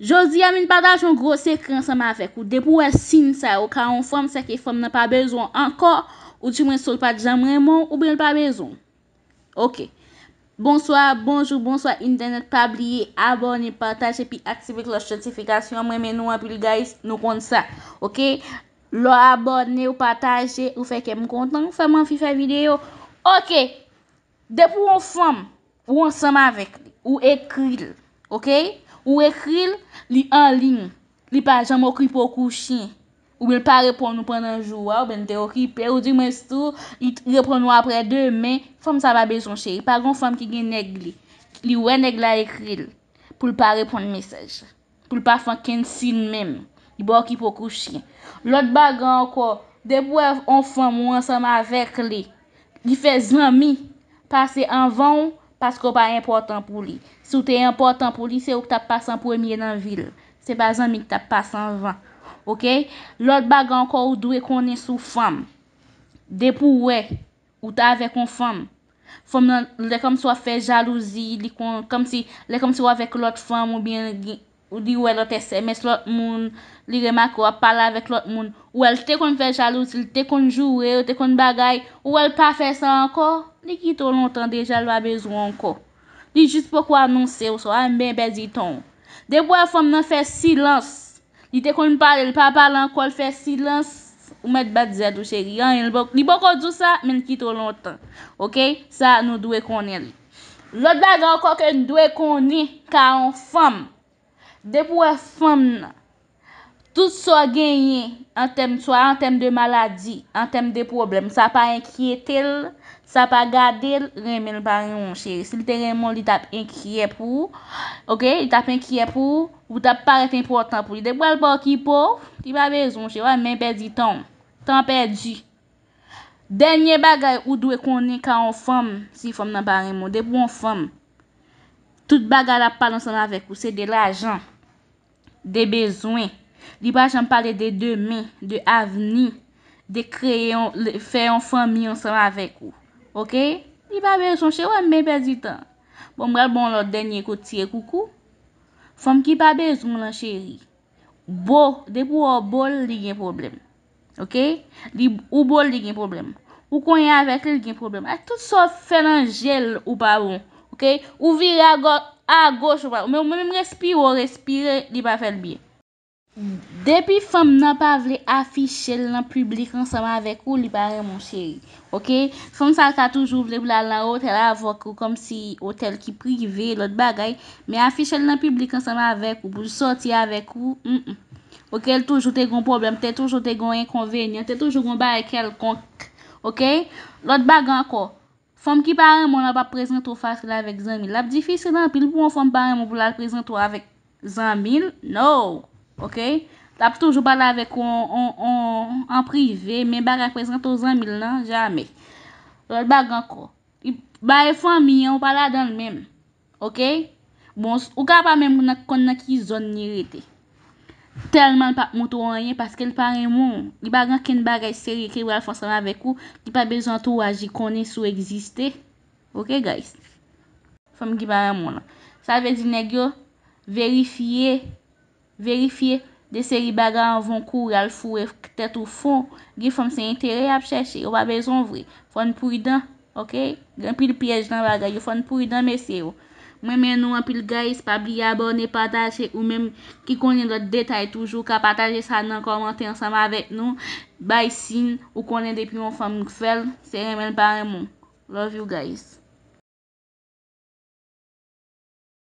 Jouzi, amin pataj yon gros seke ansama vek Ou depou wè sin sa Ou ka yon fòm seke fòm nan pa bezon anko Ou di mwen sol pa di jan mwen moun Ou bè nan pa bezon Ok Bonswa, bonjou, bonswa Internet pabliye Abone, pataje Pi aktivek lòs jantifikasyon Mwen mè nou apil guys Nou kont sa Ok Lò abone ou pataje Ou feke m kontan Fè mwen fi fè video Ok Depou yon fòm Ou ansama vek Ou ekril Ok Ou ekril li anlin, li pa jam okipo kouchi, ou bil pa repon nou pwenn anjouwa, ou ben te okipe, ou di mwen stou, li repon nou apre demen, fwem sa va bezon cheri. Par gon fwem ki gen negli, li wè negla ekril pou li pa repon mesej, pou li pa fwen kensin mem, li bo okipo kouchi. Lot bagan anko, de pou wè on fwem ou ansan ma vek li, li fe zami, pase anvan ou. Paske ou pa importan pou li. Si ou te importan pou li, se ou ki tap pasan pou e miye nan vil. Se bazan mi ki tap pasan van. Ok? Lot bagan ko ou do e konen sou fam. De pou we. Ou ta ave kon fam. Fam nan, le kom so a fe jalouzi. Li kon, kom si, le kom so ave klot fam ou bien... Ou di ou el o te seme se lot moun, li remak wap pale avek lot moun. Ou el te kon fè chalouse, li te kon jure, ou te kon bagay, ou el pa fè sa anko, li ki to lontan deja lwa bezwen anko. Li jist pokwa anonsè ou so an ben beziton. Debo a fòm nan fè silans, li te kon pale, li pa pale anko, l fè silans, ou mèd bat zèd ou chè riyan. Li bokwa djou sa, men ki to lontan. Ok, sa nou dwe kon el. Lot bagay anko ke nou dwe kon ni ka an fòm. Dè pou wè fèm nan, tout sou a genyen an tem sou a, an tem de maladi, an tem de problem. Sa pa enkyetil, sa pa gadil, remèl barè moun chè. Si lè tè rè moun lè tap enkyè pou, ok, lè tap enkyè pou, ou tap paret important pou. Dè pou wè lè bò ki pou, ti wè bezon chè, wè men perdi ton, ton perdi. Dènyè bagay ou dwe konen ka an fèm, si fèm nan barè moun, dè pou an fèm. Tout bagay la palansan avèk ou, se de l'ajan. De bezwen. Di pa chan pale de deme, de aveni. De kreye, feyon fami ansan avek ou. Ok? Di pa bezwen. Che, wè mbe beziten. Bon mre bon lò denye koti e koukou. Fem ki pa bezwen lan cheri. Bo, de pou wò bol li gen problem. Ok? Li ou bol li gen problem. Ou konye avek li gen problem. A tout sa fenan jel ou pavon. Ok? Ou viragot. A goch ou pa, ou mè mè m respi ou respire li pa fel biye. Depi fèm nan pa vle afiche l nan publik ansama avek ou, li pa re mon chéri. Ok, fèm sa ka toujou vle pou lal nan otel avok ou kom si otel ki prive, lot bagay. Mè afiche l nan publik ansama avek ou, pou soti avek ou, m mm, m. Mm. Ok, l toujou te kon problem, te toujou te kon enkonvenyen, te toujou kon baye kelkonk. Ok, lot bagay anko. Fom ki parem moun la pa prezento fasil la vek zanmil. La p di fise lan, pil pou an fom parem moun pou la prezento avek zanmil, no. Ok? La p toujou pale avek ou an prive, men pale prezento zanmil nan, jame. Lole bagan ko. Ba e fom mi an, ou pale adan l menm. Ok? Bon, ou ka pa menm konan ki zon nirete. Telman pa moutou wanyen, paske l pare moun, li bagan ken bagay seri ki w al fonsan avèk ou, li pa bezan tou wajik konen sou egziste. Ok guys, fòm li bagan moun an. Sa vezi negyo, verifiye, verifiye, de seri bagan avon kou w al fou e ktèt ou fon, li fòm se entere ap chèche, yo w ap bezan vre. Fòm pou y dan, ok, genpil piyej nan bagay, yo fòm pou y dan mè seyo. Mwen men nou an pil guys, pa bli abone, pataje ou men ki konen dot detay toujou ka pataje sa nan komante ansam avek nou. Bay sin, ou konen depi yon fam nou kfel, se remen paremon. Love you guys.